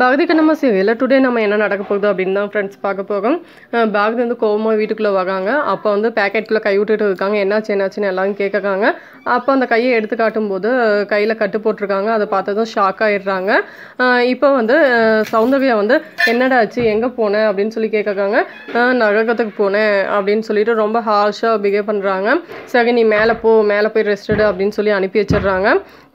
பாகதி கண்ணம்மா சீரியலில் டுடே நம்ம என்ன நடக்க போகுது அப்படின்னு தான் ஃப்ரெண்ட்ஸ் பார்க்க போகிறோம் பாகதி வந்து கோவமாக வீட்டுக்குள்ளே வராங்க அப்போ வந்து பேக்கெட்டுக்குள்ளே கை விட்டுட்டு இருக்காங்க என்னாச்சு என்னாச்சுன்னு எல்லாரும் கேட்குறாங்க அப்போ அந்த கையை எடுத்து காட்டும் போது கையில் கட்டு போட்டிருக்காங்க அதை பார்த்ததும் ஷாக் ஆகிடுறாங்க இப்போ வந்து சௌந்தர்யா வந்து என்னடா ஆச்சு எங்கே போனேன் அப்படின்னு சொல்லி கேட்குறாங்க நரகத்துக்கு போனேன் அப்படின்னு சொல்லிட்டு ரொம்ப ஹார்ஷாக பிஹேவ் பண்ணுறாங்க சரி நீ மேலே போ மேலே போய் ரெஸ்டடு அப்படின்னு சொல்லி அனுப்பி வச்சிடுறாங்க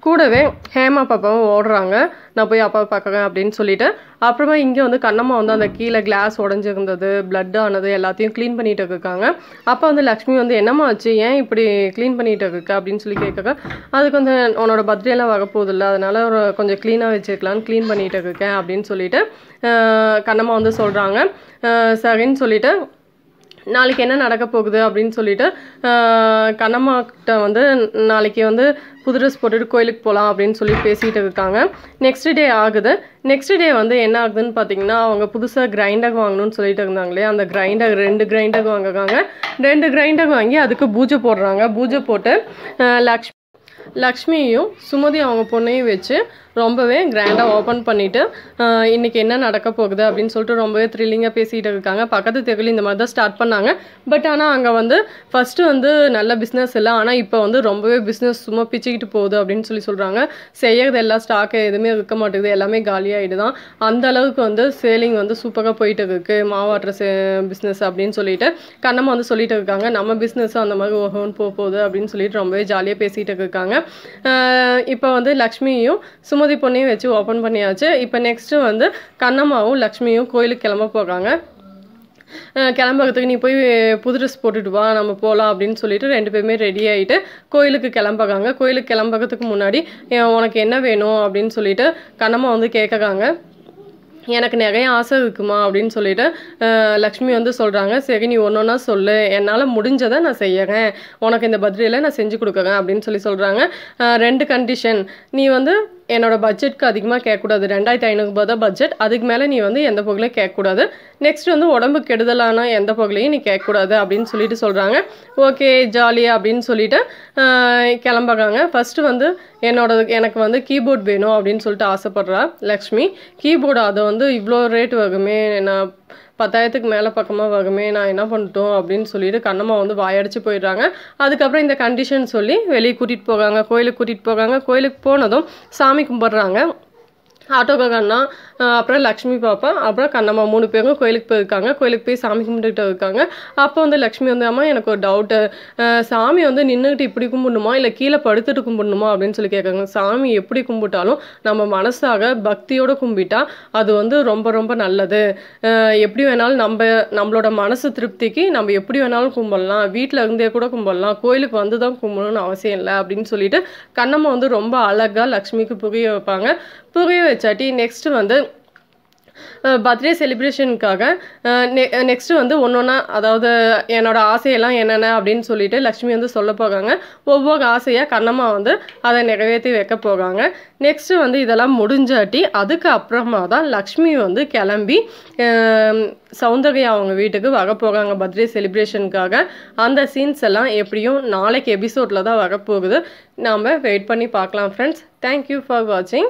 கூடவே ஹேமா பாப்பாவும் ஓடுறாங்க நான் போய் அப்பாவை பார்க்குறேன் அப்படின்னு சொல்லிட்டு அப்புறமா இங்கே வந்து கண்ணம்மா வந்து அந்த கீழே கிளாஸ் உடஞ்சிருந்தது பிளட் ஆனது எல்லாத்தையும் க்ளீன் பண்ணிட்டு இருக்காங்க அப்போ வந்து லக்ஷ்மி வந்து என்னம்மா வச்சு ஏன் இப்படி க்ளீன் பண்ணிட்டு இருக்க அப்படின்னு சொல்லி கேட்க அதுக்கு வந்து உன்னோட பர்த்டேலாம் வரப்போகுது இல்லை அதனால ஒரு கொஞ்சம் க்ளீனாக வச்சுருக்கலான்னு க்ளீன் பண்ணிட்டு இருக்கேன் அப்படின்னு சொல்லிட்டு கண்ணம்மா வந்து சொல்கிறாங்க சரின்னு சொல்லிட்டு நாளைக்கு என்ன நடக்க போகுது அப்படின்னு சொல்லிட்டு கண்ணம்மாக்கிட்ட வந்து நாளைக்கு வந்து புது ட்ரெஸ் போட்டுட்டு கோயிலுக்கு போகலாம் அப்படின்னு சொல்லி பேசிகிட்டு இருக்காங்க நெக்ஸ்ட் டே ஆகுது நெக்ஸ்ட் டே வந்து என்ன ஆகுதுன்னு பார்த்தீங்கன்னா அவங்க புதுசாக கிரைண்டர் வாங்கணும்னு சொல்லிட்டு இருந்தாங்களே அந்த கிரைண்டர் ரெண்டு கிரைண்டர் வாங்குறாங்க ரெண்டு கிரைண்டர் வாங்கி அதுக்கு பூஜை போடுறாங்க பூஜை போட்டு லக்ஷ்மி லக்ஷ்மியும் சுமதி அவங்க பொண்ணையும் வச்சு ரொம்பவே கிராண்டாக ஓப்பன் பண்ணிவிட்டு இன்றைக்கி என்ன நடக்க போகுது அப்படின்னு சொல்லிட்டு ரொம்பவே த்ரில்லிங்காக பேசிகிட்டு இருக்காங்க பக்கத்து தெருவில் இந்த மாதிரி தான் ஸ்டார்ட் பண்ணாங்க பட் ஆனால் அங்கே வந்து ஃபஸ்ட்டு வந்து நல்ல பிஸ்னஸ் இல்லை ஆனால் இப்போ வந்து ரொம்பவே பிஸ்னஸ் சும்மா பிச்சுக்கிட்டு போகுது அப்படின்னு சொல்லி சொல்கிறாங்க செய்யறது எல்லா ஸ்டாக் எதுவுமே இருக்க மாட்டேங்குது எல்லாமே காலியாகிடுதான் அந்த அளவுக்கு வந்து சேலிங் வந்து சூப்பராக போயிட்டு இருக்கு மாவாட்டுற சே பிஸ்னஸ் அப்படின்னு சொல்லிட்டு கண்ணம்மா வந்து சொல்லிட்டு இருக்காங்க நம்ம பிஸ்னஸும் அந்த மாதிரி ஒவ்வொன்று போக போகுது அப்படின்னு சொல்லிட்டு ரொம்பவே ஜாலியாக பேசிகிட்டு இருக்காங்க பண்ணியிருக்காங்க இப்போ வந்து லக்ஷ்மியும் சுமதி பொண்ணையும் வச்சு ஓப்பன் பண்ணியாச்சு இப்போ நெக்ஸ்ட்டு வந்து கண்ணம்மாவும் லக்ஷ்மியும் கோயிலுக்கு கிளம்ப போகிறாங்க கிளம்புறதுக்கு நீ போய் புது ட்ரெஸ் போட்டுட்டு வா நம்ம போகலாம் அப்படின்னு சொல்லிட்டு ரெண்டு பேருமே ரெடி ஆகிட்டு கோயிலுக்கு கிளம்புறாங்க கோயிலுக்கு கிளம்புறதுக்கு முன்னாடி உனக்கு என்ன வேணும் அப்படின்னு சொல்லிட்டு கண்ணம்மா வந்து கேட்குறாங்க எனக்கு நிறைய ஆசை இருக்குமா அப்படின்னு சொல்லிட்டு லக்ஷ்மி வந்து சொல்கிறாங்க சரி நீ ஒன்று ஒன்றா சொல்லு என்னால் முடிஞ்சதை நான் செய்யறேன் உனக்கு இந்த பர்த்டேயில் நான் செஞ்சு கொடுக்குறேன் அப்படின்னு சொல்லி சொல்கிறாங்க ரெண்டு கண்டிஷன் நீ வந்து என்னோடய பட்ஜெட்க்கு அதிகமாக கேட்கக்கூடாது ரெண்டாயிரத்தி ஐநூறுபா தான் பட்ஜெட் அதுக்கு மேலே நீ வந்து எந்த பொருளையும் கேட்கக்கூடாது நெக்ஸ்ட் வந்து உடம்பு கெடுதலான எந்த பொருளையும் நீ கேட்கக்கூடாது அப்படின்னு சொல்லிட்டு சொல்கிறாங்க ஓகே ஜாலியாக அப்படின்னு சொல்லிட்டு கிளம்புறாங்க ஃபஸ்ட்டு வந்து என்னோட எனக்கு வந்து கீபோர்ட் வேணும் அப்படின்னு சொல்லிட்டு ஆசைப்பட்றா லக்ஷ்மி கீபோர்டு அதை வந்து இவ்வளோ ரேட் வகுமே நான் பத்தாயிரத்துக்கு மேலே பக்கமாக வகுமே நான் என்ன பண்ணிட்டோம் அப்படின்னு சொல்லிட்டு கண்ணம்மா வந்து வாயடிச்சு போயிடுறாங்க அதுக்கப்புறம் இந்த கண்டிஷன் சொல்லி வெளியே கூட்டிகிட்டு போகிறாங்க கோயிலுக்கு கூட்டிகிட்டு போகிறாங்க கோயிலுக்கு போனதும் சாமி கும்பிட்றாங்க கண்ணா அப்புறம் லக்ஷ்மி பாப்பா அப்புறம் கண்ணம்மா மூணு பேரும் கோயிலுக்கு போயிருக்காங்க கோயிலுக்கு போய் சாமி கும்பிட்டுக்கிட்டு இருக்காங்க அப்போ வந்து லக்ஷ்மி வந்து அம்மா எனக்கு ஒரு டவுட்டு சாமி வந்து நின்றுக்கிட்டு இப்படி கும்பிடணுமா இல்லை கீழே படுத்துட்டு கும்பிடணுமா அப்படின்னு சொல்லி கேட்குறாங்க சாமி எப்படி கும்பிட்டாலும் நம்ம மனசாக பக்தியோடு கும்பிட்டா அது வந்து ரொம்ப ரொம்ப நல்லது எப்படி வேணாலும் நம்ம நம்மளோட மனசு திருப்திக்கு நம்ம எப்படி வேணாலும் கும்பிடலாம் வீட்டில் இருந்தே கூட கும்பிடலாம் கோயிலுக்கு வந்து தான் கும்பிடணும்னு அவசியம் இல்லை அப்படின்னு சொல்லிட்டு கண்ணம்மா வந்து ரொம்ப அழகாக லக்ஷ்மிக்கு புகைய வைப்பாங்க புகைய வச்சு வச்சாட்டி நெக்ஸ்ட்டு வந்து பர்த்டே செலிப்ரேஷனுக்காக நெ நெக்ஸ்ட்டு வந்து ஒன்று ஒன்றா அதாவது என்னோடய ஆசையெல்லாம் என்னென்ன அப்படின்னு சொல்லிட்டு லக்ஷ்மி வந்து சொல்ல போகாங்க ஒவ்வொரு ஆசையாக கண்ணம்மா வந்து அதை நிறைவேற்றி வைக்க போகாங்க நெக்ஸ்ட்டு வந்து இதெல்லாம் முடிஞ்சாட்டி அதுக்கு அப்புறமா தான் லக்ஷ்மி வந்து கிளம்பி சௌந்தர்யா அவங்க வீட்டுக்கு வர போகாங்க பர்த்டே செலிப்ரேஷனுக்காக அந்த சீன்ஸ் எல்லாம் எப்படியும் நாளைக்கு எபிசோடில் தான் வரப்போகுது நாம் வெயிட் பண்ணி பார்க்கலாம் ஃப்ரெண்ட்ஸ் தேங்க்யூ ஃபார் வாட்சிங்